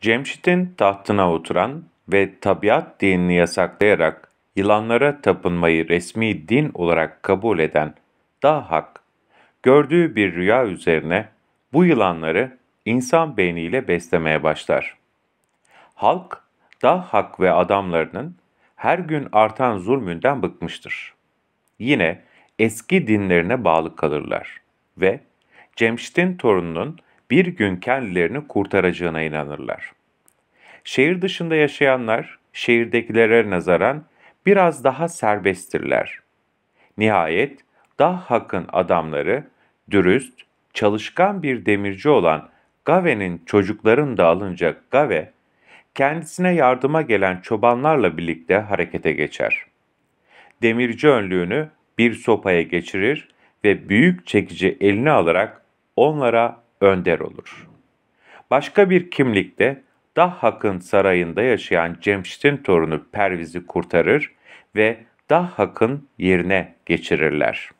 Cemşit'in tahtına oturan ve tabiat dinini yasaklayarak yılanlara tapınmayı resmi din olarak kabul eden Dahak, gördüğü bir rüya üzerine bu yılanları insan beyniyle beslemeye başlar. Halk, Dahak ve adamlarının her gün artan zulmünden bıkmıştır. Yine eski dinlerine bağlı kalırlar ve Cemşit'in torununun bir gün kendilerini kurtaracağına inanırlar. Şehir dışında yaşayanlar şehirdekilere nazaran biraz daha serbesttirler. Nihayet daha Hakk'ın adamları dürüst, çalışkan bir demirci olan Gave'nin çocuklarını da alınca Gave, kendisine yardıma gelen çobanlarla birlikte harekete geçer. Demirci önlüğünü bir sopaya geçirir ve büyük çekici eline alarak onlara önder olur. Başka bir kimlikte Dahhak'ın sarayında yaşayan Cemşit'in torunu Perviz'i kurtarır ve Dahhak'ın yerine geçirirler.''